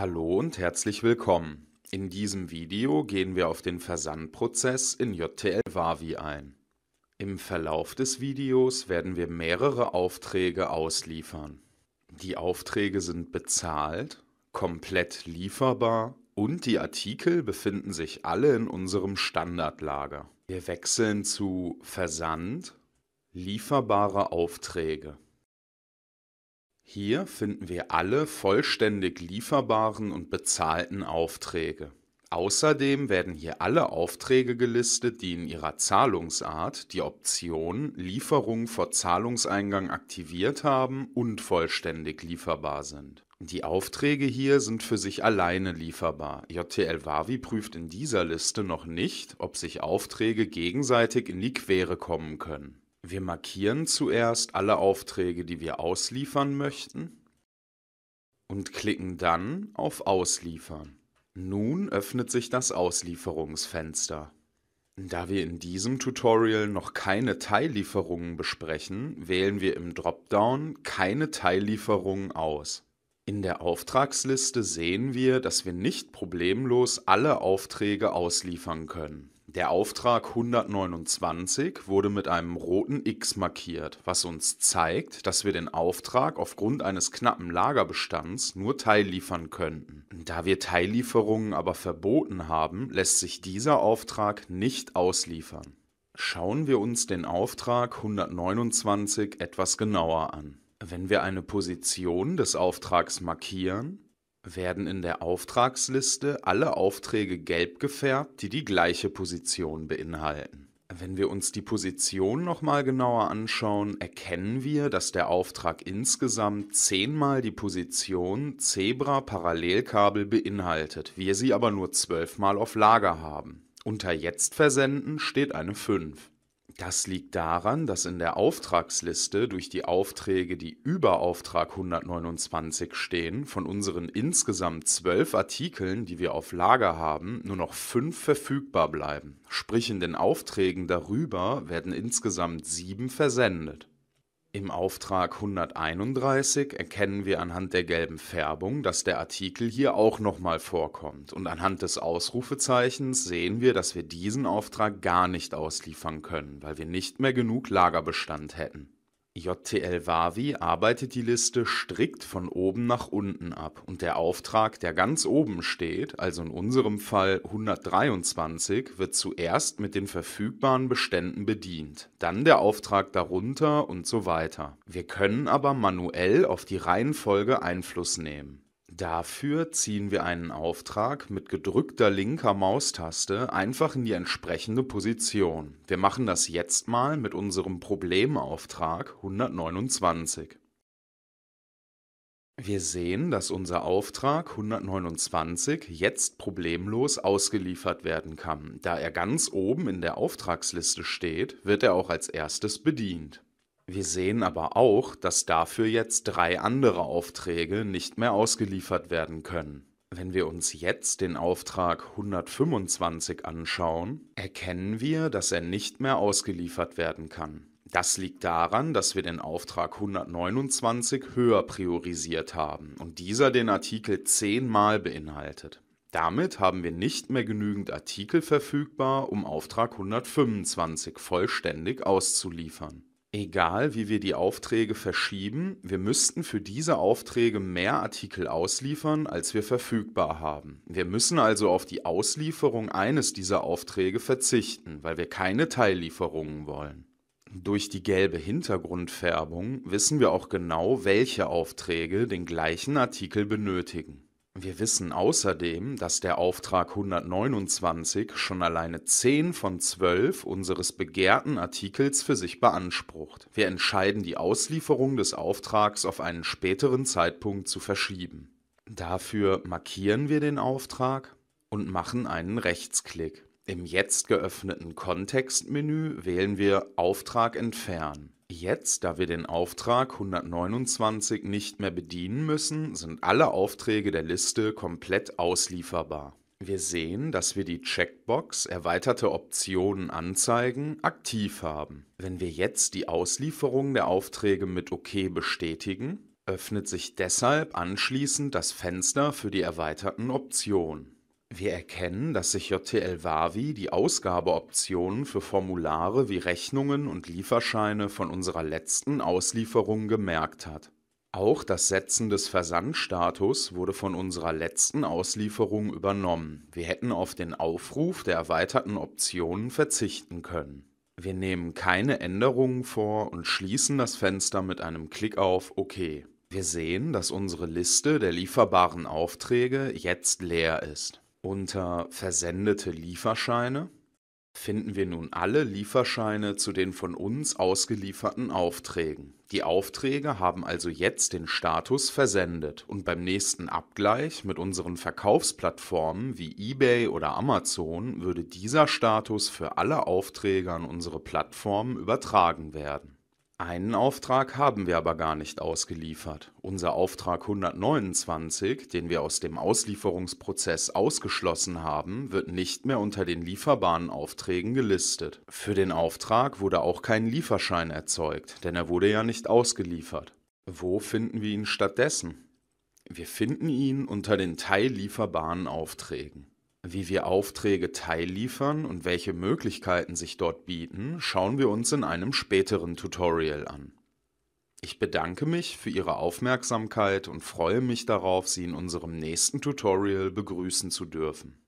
Hallo und herzlich willkommen. In diesem Video gehen wir auf den Versandprozess in JTL Wavi ein. Im Verlauf des Videos werden wir mehrere Aufträge ausliefern. Die Aufträge sind bezahlt, komplett lieferbar und die Artikel befinden sich alle in unserem Standardlager. Wir wechseln zu Versand, lieferbare Aufträge. Hier finden wir alle vollständig lieferbaren und bezahlten Aufträge. Außerdem werden hier alle Aufträge gelistet, die in ihrer Zahlungsart die Option Lieferung vor Zahlungseingang aktiviert haben und vollständig lieferbar sind. Die Aufträge hier sind für sich alleine lieferbar. JTL Wavi prüft in dieser Liste noch nicht, ob sich Aufträge gegenseitig in die Quere kommen können. Wir markieren zuerst alle Aufträge, die wir ausliefern möchten und klicken dann auf Ausliefern. Nun öffnet sich das Auslieferungsfenster. Da wir in diesem Tutorial noch keine Teillieferungen besprechen, wählen wir im Dropdown keine Teillieferungen aus. In der Auftragsliste sehen wir, dass wir nicht problemlos alle Aufträge ausliefern können. Der Auftrag 129 wurde mit einem roten X markiert, was uns zeigt, dass wir den Auftrag aufgrund eines knappen Lagerbestands nur teilliefern könnten. Da wir Teillieferungen aber verboten haben, lässt sich dieser Auftrag nicht ausliefern. Schauen wir uns den Auftrag 129 etwas genauer an. Wenn wir eine Position des Auftrags markieren, werden in der Auftragsliste alle Aufträge gelb gefärbt, die die gleiche Position beinhalten. Wenn wir uns die Position nochmal genauer anschauen, erkennen wir, dass der Auftrag insgesamt zehnmal die Position Zebra Parallelkabel beinhaltet, wir sie aber nur zwölfmal auf Lager haben. Unter Jetzt versenden steht eine 5. Das liegt daran, dass in der Auftragsliste durch die Aufträge, die über Auftrag 129 stehen, von unseren insgesamt zwölf Artikeln, die wir auf Lager haben, nur noch fünf verfügbar bleiben. Sprich, in den Aufträgen darüber werden insgesamt sieben versendet. Im Auftrag 131 erkennen wir anhand der gelben Färbung, dass der Artikel hier auch nochmal vorkommt und anhand des Ausrufezeichens sehen wir, dass wir diesen Auftrag gar nicht ausliefern können, weil wir nicht mehr genug Lagerbestand hätten JTL Wavi arbeitet die Liste strikt von oben nach unten ab und der Auftrag, der ganz oben steht, also in unserem Fall 123, wird zuerst mit den verfügbaren Beständen bedient, dann der Auftrag darunter und so weiter. Wir können aber manuell auf die Reihenfolge Einfluss nehmen. Dafür ziehen wir einen Auftrag mit gedrückter linker Maustaste einfach in die entsprechende Position. Wir machen das jetzt mal mit unserem Problemauftrag 129. Wir sehen, dass unser Auftrag 129 jetzt problemlos ausgeliefert werden kann. Da er ganz oben in der Auftragsliste steht, wird er auch als erstes bedient. Wir sehen aber auch, dass dafür jetzt drei andere Aufträge nicht mehr ausgeliefert werden können. Wenn wir uns jetzt den Auftrag 125 anschauen, erkennen wir, dass er nicht mehr ausgeliefert werden kann. Das liegt daran, dass wir den Auftrag 129 höher priorisiert haben und dieser den Artikel zehnmal beinhaltet. Damit haben wir nicht mehr genügend Artikel verfügbar, um Auftrag 125 vollständig auszuliefern egal wie wir die Aufträge verschieben, wir müssten für diese Aufträge mehr Artikel ausliefern, als wir verfügbar haben. Wir müssen also auf die Auslieferung eines dieser Aufträge verzichten, weil wir keine Teillieferungen wollen. Durch die gelbe Hintergrundfärbung wissen wir auch genau, welche Aufträge den gleichen Artikel benötigen. Wir wissen außerdem, dass der Auftrag 129 schon alleine 10 von 12 unseres begehrten Artikels für sich beansprucht. Wir entscheiden die Auslieferung des Auftrags auf einen späteren Zeitpunkt zu verschieben. Dafür markieren wir den Auftrag und machen einen Rechtsklick. Im jetzt geöffneten Kontextmenü wählen wir Auftrag entfernen. Jetzt, da wir den Auftrag 129 nicht mehr bedienen müssen, sind alle Aufträge der Liste komplett auslieferbar. Wir sehen, dass wir die Checkbox Erweiterte Optionen anzeigen aktiv haben. Wenn wir jetzt die Auslieferung der Aufträge mit OK bestätigen, öffnet sich deshalb anschließend das Fenster für die erweiterten Optionen. Wir erkennen, dass sich JTL Wavi die Ausgabeoptionen für Formulare wie Rechnungen und Lieferscheine von unserer letzten Auslieferung gemerkt hat. Auch das Setzen des Versandstatus wurde von unserer letzten Auslieferung übernommen. Wir hätten auf den Aufruf der erweiterten Optionen verzichten können. Wir nehmen keine Änderungen vor und schließen das Fenster mit einem Klick auf OK. Wir sehen, dass unsere Liste der lieferbaren Aufträge jetzt leer ist. Unter Versendete Lieferscheine finden wir nun alle Lieferscheine zu den von uns ausgelieferten Aufträgen. Die Aufträge haben also jetzt den Status versendet und beim nächsten Abgleich mit unseren Verkaufsplattformen wie eBay oder Amazon würde dieser Status für alle Aufträge an unsere Plattformen übertragen werden. Einen Auftrag haben wir aber gar nicht ausgeliefert. Unser Auftrag 129, den wir aus dem Auslieferungsprozess ausgeschlossen haben, wird nicht mehr unter den lieferbaren Aufträgen gelistet. Für den Auftrag wurde auch kein Lieferschein erzeugt, denn er wurde ja nicht ausgeliefert. Wo finden wir ihn stattdessen? Wir finden ihn unter den teillieferbaren Aufträgen wie wir Aufträge teilliefern und welche Möglichkeiten sich dort bieten, schauen wir uns in einem späteren Tutorial an. Ich bedanke mich für Ihre Aufmerksamkeit und freue mich darauf, Sie in unserem nächsten Tutorial begrüßen zu dürfen.